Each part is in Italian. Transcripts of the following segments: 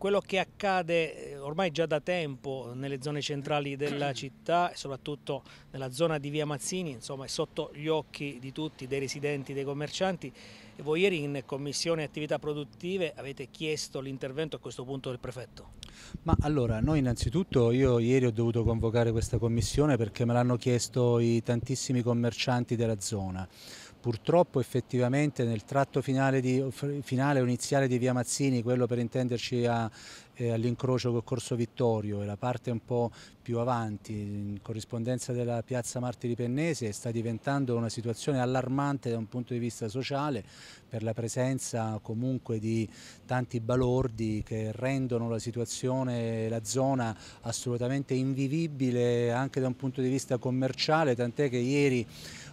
Quello che accade eh, ormai già da tempo nelle zone centrali della mm. città, soprattutto nella zona di via Mazzini, insomma è sotto gli occhi di tutti, dei residenti, dei commercianti. E voi ieri in Commissione Attività Produttive avete chiesto l'intervento a questo punto del prefetto. Ma allora, noi innanzitutto io ieri ho dovuto convocare questa commissione perché me l'hanno chiesto i tantissimi commercianti della zona. Purtroppo effettivamente nel tratto finale, o iniziale di Via Mazzini, quello per intenderci a eh, all'incrocio col Corso Vittorio e la parte un po' più avanti, in corrispondenza della piazza Martiri Pennese, sta diventando una situazione allarmante da un punto di vista sociale per la presenza comunque di tanti balordi che rendono la situazione, la zona assolutamente invivibile anche da un punto di vista commerciale, tant'è che ieri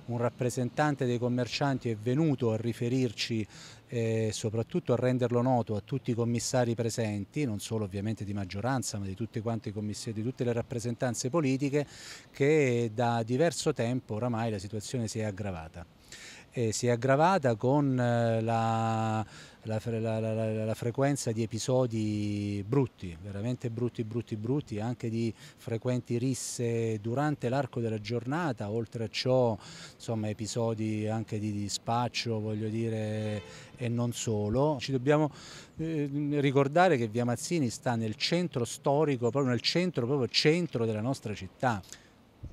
un rappresentante dei commercianti è venuto a riferirci e eh, soprattutto a renderlo noto a tutti i commissari presenti, non solo ovviamente di maggioranza ma di tutte, di tutte le rappresentanze politiche, che da diverso tempo oramai la situazione si è aggravata. E si è aggravata con eh, la la, la, la, la, frequenza di episodi brutti, veramente brutti, brutti, brutti, anche di frequenti risse durante l'arco della giornata, oltre a ciò insomma, episodi anche di, di spaccio, voglio dire, e non solo. Ci dobbiamo eh, ricordare che Via Mazzini sta nel centro storico, proprio nel centro, proprio centro della nostra città.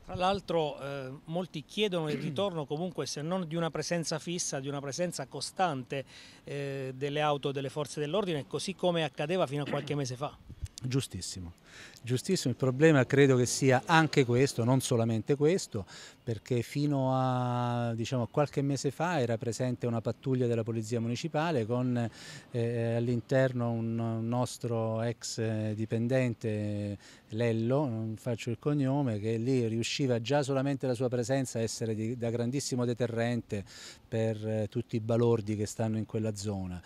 Tra l'altro eh, molti chiedono il ritorno comunque se non di una presenza fissa, di una presenza costante eh, delle auto delle forze dell'ordine, così come accadeva fino a qualche mese fa. Giustissimo, giustissimo. Il problema credo che sia anche questo, non solamente questo, perché fino a diciamo, qualche mese fa era presente una pattuglia della Polizia Municipale con eh, all'interno un nostro ex dipendente, Lello, non faccio il cognome, che lì riusciva già solamente la sua presenza a essere di, da grandissimo deterrente per eh, tutti i balordi che stanno in quella zona.